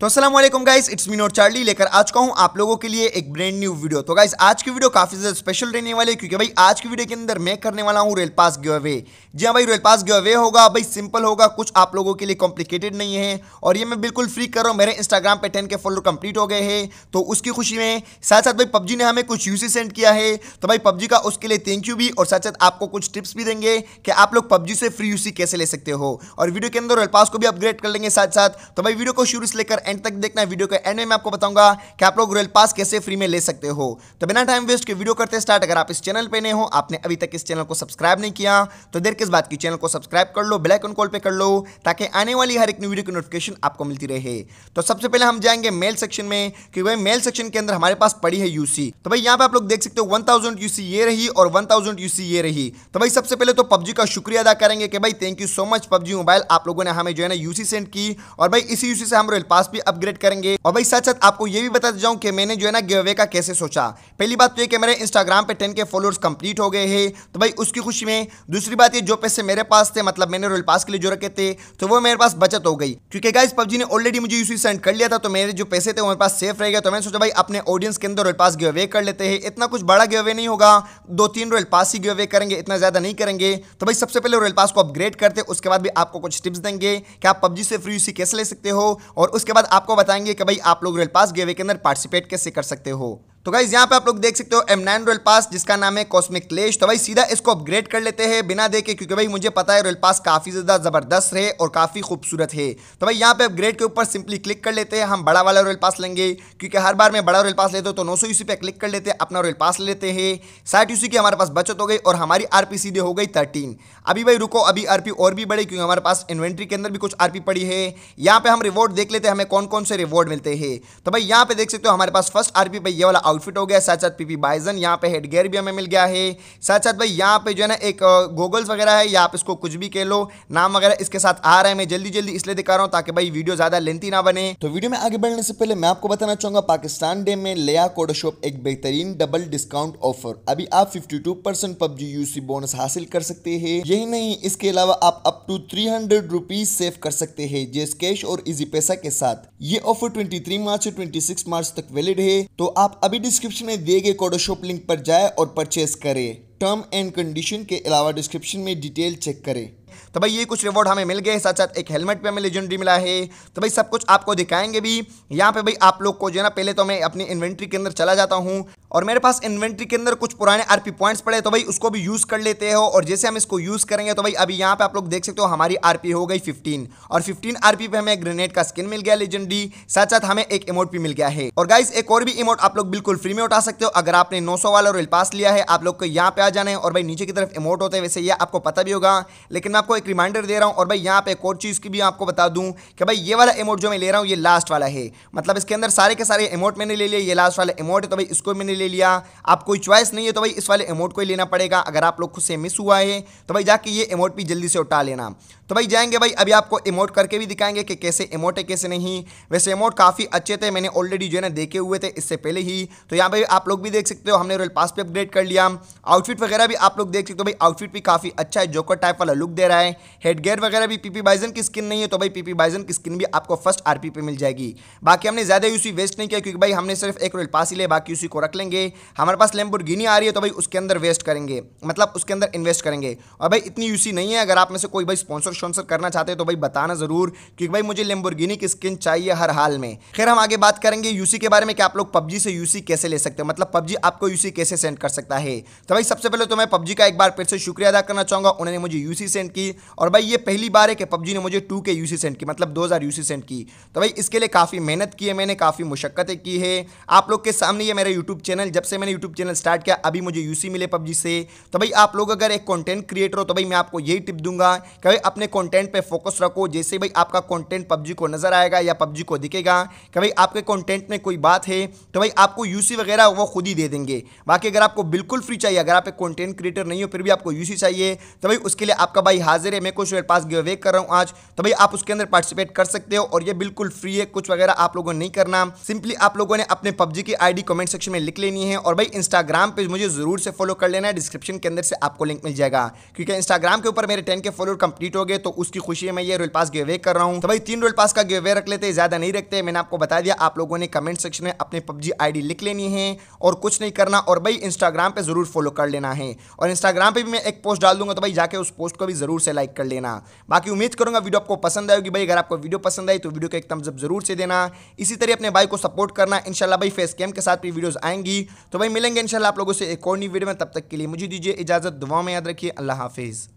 तो असलम guys it's me not Charlie लेकर आज का हूँ आप लोगों के लिए एक ब्रांड न्यू वीडियो तो गाइस आज की वीडियो काफी ज्यादा स्पेशल रहने वाली है क्योंकि भाई आज की वीडियो के अंदर मैं करने वाला हूँ रेल पास गिव अवे जी हाँ भाई रेल पास गिव अवे होगा भाई सिंपल होगा कुछ आप लोगों के लिए कॉम्प्लिकेटेड नहीं है और ये मैं बिल्कुल फ्री कर रहा हूँ मेरे इंस्टाग्राम पे टेन के फॉलोअर कंप्लीट हो गए हैं तो उसकी खुशी में साथ साथ भाई पबजी ने हमें कुछ यूसी सेंड किया है तो भाई पबजी का उसके लिए थैंक यू भी और साथ साथ आपको कुछ टिप्स भी देंगे कि आप लोग पबजी से फ्री यूसी कैसे ले सकते हो और वीडियो के अंदर रेल पास को भी अपग्रेड कर लेंगे साथ साथ तो भाई वीडियो को शुरू से लेकर एंड तक देखना है वीडियो के एंड में मैं आपको बताऊंगा कि आप लोग रोयल पास कैसे फ्री में ले सकते हो तो बिना टाइम वेस्ट के वीडियो करते स्टार्ट अगर आप इस चैनल पर नए हो आपने अभी तक इस चैनल को सब्सक्राइब नहीं किया तो देर किस बात की चैनल को सब्सक्राइब कर लो बेलाइकन कॉल पर कर लो ताकि आने वाली हर एक न्यू वीडियो की नोटिफिकेशन आपको मिलती रहे तो सबसे पहले हम जाएंगे मेल सेक्शन में क्योंकि भाई मेल सेक्शन के अंदर हमारे पास पड़ी है यूसी तो भाई यहाँ पे आप लोग देख सकते हो वन थाउजेंड यूसी ये रही और वन थाउजेंड यूसी ये रही तो भाई सबसे पहले तो पबजी का शुक्रिया अदा करेंगे कि भाई thank you so much PUBG mobile आप लोगों ने हमें जो है ना यूसी सेंड की और भाई इसी यूसी से हम रोयल पास भी अपग्रेड करेंगे और भाई साथ साथ आपको ये भी बताते जाऊँ की मैंने जो है ना गिवे का कैसे सोचा पहली बात तो ये मेरे इंस्टाग्राम पे टेन के फॉलोअर्स कंप्लीट हो गए हैं तो भाई उसकी खुशी में दूसरी बात ये जो पैसे मेरे पास थे मतलब मैंने रोल पास के लिए जो रखे थे तो वो मेरे पास बचत हो गई क्योंकि गाइस पबजी ने ऑलरेडी मुझे यूसी सेंड कर लिया था तो मेरे जो पैसे थे वो मेरे पास सेफ रह गया तो मैंने सोचा भाई अपने ऑडियंस के अंदर रोल पास गिव अवे कर लेते हैं इतना कुछ बड़ा गिव अवे नहीं होगा दो तीन रोयल पास ही गिव अवे करेंगे इतना ज्यादा नहीं करेंगे तो भाई सबसे पहले रोयल पास को अपग्रेड करते उसके बाद भी आपको कुछ टिप्स देंगे कि आप पबजी से फ्री यूसी कैसे ले सकते हो और उसके बाद आपको बताएंगे कि भाई आप लोग रेल पास गेवे के अंदर पार्टिसिपेट कैसे कर सकते हो तो गाइज यहाँ पे आप लोग देख सकते हो एम नाइन रॉयल पास जिसका नाम है कॉस्मिक क्लेश तो भाई सीधा इसको अपग्रेड कर लेते हैं बिना देखे क्योंकि भाई मुझे पता है रॉयल पास काफ़ी ज़्यादा ज़बरदस्त है और काफ़ी खूबसूरत है तो भाई यहाँ पे अपग्रेड के ऊपर सिंपली क्लिक कर लेते हैं हम बड़ा वाला रॉयल पास लेंगे क्योंकि हर बार मैं बड़ा रॉयल पास लेता हूँ तो नौ सौ पे क्लिक कर लेते हैं अपना रॉयल पास लेते हैं साठ यूसी की हमारे पास बचत हो गई और हमारी आर सीधे हो गई थर्टीन अभी भाई रुको अभी आर और भी बढ़े क्योंकि हमारे पास इन्वेंट्री के अंदर भी कुछ आर पड़ी है यहाँ पे हम रिवॉर्ड देख लेते हैं हमें कौन कौन से रिवॉर्ड मिलते हैं तो भाई यहाँ पे देख सकते हो हमारे पास फर्स्ट आर भाई ये वाला आउटफिट हो गया साथ साथ पीपी बाइजन यहाँ पे हेडगेयर भी हमें मिल गया है साथ साथ भाई यहाँ पे जो है ना एक गोगल्स वगैरह है या आप इसको कुछ भी कह लो नाम वगैरह इसके साथ आ रहा है मैं जल्दी जल्दी इसलिए दिखा रहा हूँ ताकि भाई वीडियो ज्यादा लेंथी ना बने तो वीडियो में आगे बढ़ने से पहले मैं आपको बताना चाहूंगा पाकिस्तान डे में लिया कोडो शॉप एक बेहतरीन डबल डिस्काउंट ऑफर अभी आप 52 परसेंट पबजी यूसी बोनस हासिल कर सकते हैं यही नहीं इसके अलावा आप up to three hundred rupees save कर सकते हैं जेस कैश और इजी पैसा के साथ ये ऑफर 23 मार्च से 26 मार्च तक वैलिड है तो आप अभी डिस्क्रिप्शन में दिए गए कोडोशॉप लिंक पर जाए और परचेस करें टर्म एंड कंडीशन के अलावा डिस्क्रिप्शन में डिटेल चेक करें तो भाई ये कुछ रिवॉर्ड हमें मिल गए साथ साथ एक हेलमेट पे हमें लेजेंडरी मिला है तो भाई सब कुछ आपको दिखाएंगे भी यहाँ पे भाई आप लोग को जो है ना पहले तो मैं अपनी इन्वेंट्री के अंदर चला जाता हूँ और मेरे पास इन्वेंट्री के अंदर कुछ पुराने आरपी पॉइंट्स पड़े तो भाई उसको भी यूज़ कर लेते हो और जैसे हम इसको यूज़ करेंगे तो भाई अभी यहाँ पे आप लोग देख सकते हो हमारी आरपी हो गई 15 और 15 आरपी पे हमें ग्रेनेड का स्किन मिल गया लेजेंडी साथ साथ हमें एक इमोट भी मिल गया है और गाइज एक और भी इमोट आप लोग बिल्कुल फ्री में उठा सकते हो अगर आपने नौ वाला रोयल पास लिया है आप लोग को यहाँ पे आ जाना है और भाई नीचे की तरफ इमोट होते हैं वैसे ये आपको पता भी होगा लेकिन मैं आपको एक रिमाइंडर दे रहा हूँ और भाई यहाँ पे एक और चीज़ की भी आपको बता दूँ कि भाई ये वाला इमोट जो मैं ले रहा हूँ ये लास्ट वाला है मतलब इसके अंदर सारे के सारे इमोट मैंने ले लिया ये लास्ट वाला इमोट है तो भाई इसको मैंने ले लिया आप कोई चॉइस नहीं है तो भाई इस वाले अमाउंट को ही लेना पड़ेगा अगर आप लोग खुद से मिस हुआ है तो भाई जाके ये अमाउंट भी जल्दी से उठा लेना तो भाई जाएंगे भाई अभी आपको अमाउंट करके भी दिखाएंगे कि कैसे अमाउंट है कैसे नहीं वैसे अमाउंट काफ़ी अच्छे थे मैंने ऑलरेडी जो है ना देखे हुए थे इससे पहले ही तो यहाँ पर आप लोग भी देख सकते हो हमने रॉयल पास पे अपग्रेड कर लिया आउटफिट वगैरह भी आप लोग देख सकते हो भाई आउटफिट भी काफ़ी अच्छा है जोकर टाइप वाला लुक दे रहा है हेडगेयर वगैरह भी पीपी बाइजन की स्किन नहीं है तो भाई पीपी बाइजन की स्किन भी आपको फर्स्ट आर पे मिल जाएगी बाकी हमने ज़्यादा यूसी वेस्ट नहीं किया क्योंकि भाई हमने सिर्फ एक रॉयल पास ही ले बाकी उसी को रख लेंगे करेंगे हमारे पास लेम्बुरगिनी आ रही है तो भाई उसके अंदर वेस्ट करेंगे मतलब उसके अंदर इन्वेस्ट करेंगे और भाई इतनी यूसी नहीं है अगर आप में से कोई भाई स्पॉन्सर शॉन्सर करना चाहते हैं तो भाई बताना ज़रूर क्योंकि भाई मुझे लेम्बुरगिनी की स्किन चाहिए हर हाल में खैर हम आगे बात करेंगे यूसी के बारे में कि आप लोग पबजी से यूसी कैसे ले सकते हो मतलब पबजी आपको यूसी कैसे सेंड कर सकता है तो भाई सबसे पहले तो मैं पबजी का एक बार फिर से शुक्रिया अदा करना चाहूंगा उन्होंने मुझे यूसी सेंड की और भाई ये पहली बार है कि पबजी ने मुझे टू के यूसी सेंड की मतलब दो यूसी सेंड की तो भाई इसके लिए काफ़ी मेहनत की है मैंने काफ़ी मुशक्क़तें की है आप लोग के सामने ये मेरा यूट्यूब चैनल चैनल जब से मैंने यूट्यूब चैनल स्टार्ट किया अभी मुझे यूसी मिले पबजी से तो भाई आप लोग अगर एक कॉन्टेंट क्रिएटर हो तो भाई मैं आपको यही टिप दूंगा कि भाई अपने कॉन्टेंट पर फोकस रखो जैसे भाई आपका कॉन्टेंट पबजी को नजर आएगा या पबजी को दिखेगा कि भाई आपके कॉन्टेंट में कोई बात है तो भाई आपको यूसी वगैरह वो खुद ही दे देंगे बाकी अगर आपको बिल्कुल फ्री चाहिए अगर आप एक कॉन्टेंट क्रिएटर नहीं हो फिर भी आपको यूसी चाहिए तो भाई उसके लिए आपका भाई हाजिर है मैं कुछ मेरे पास गिव कर रहा हूँ आज तो भाई आप उसके अंदर पार्टिसिपेट कर सकते हो और ये बिल्कुल फ्री है कुछ वगैरह आप लोगों ने नहीं करना सिंपली आप लोगों ने अपने पबजी की आईडी कमेंट सेक्शन में लिख लिया लेनी है और भाई इंस्टाग्राम पे मुझे ज़रूर से फॉलो कर लेना है डिस्क्रिप्शन के अंदर से आपको लिंक मिल जाएगा क्योंकि इंस्टाग्राम के ऊपर मेरे टेन के फॉलोअर कंप्लीट हो गए तो उसकी खुशी में ये रोल पास गिव अवे कर रहा हूँ तो भाई तीन रोल पास का गिव अवे रख लेते हैं ज़्यादा नहीं रखते मैंने आपको बता दिया आप लोगों ने कमेंट सेक्शन में अपने पबजी आई लिख लेनी है और कुछ नहीं करना और भाई इंस्टाग्राम पर ज़रूर फॉलो कर लेना है और इंस्टाग्राम पर भी मैं एक पोस्ट डाल दूंगा तो भाई जाकर उस पोस्ट को भी ज़रूर से लाइक कर लेना बाकी उम्मीद करूंगा वीडियो आपको पसंद आएगी भाई अगर आपको वीडियो पसंद आई तो वीडियो को एक तमजब ज़रूर से देना इसी तरह अपने भाई को सपोर्ट करना इंशाल्लाह भाई फेस कैम के साथ भी वीडियोस आएंगी होगी तो भाई मिलेंगे इंशाल्लाह आप लोगों से एक और नई वीडियो में तब तक के लिए मुझे दीजिए इजाज़त दुआ में याद रखिए अल्लाह हाफिज़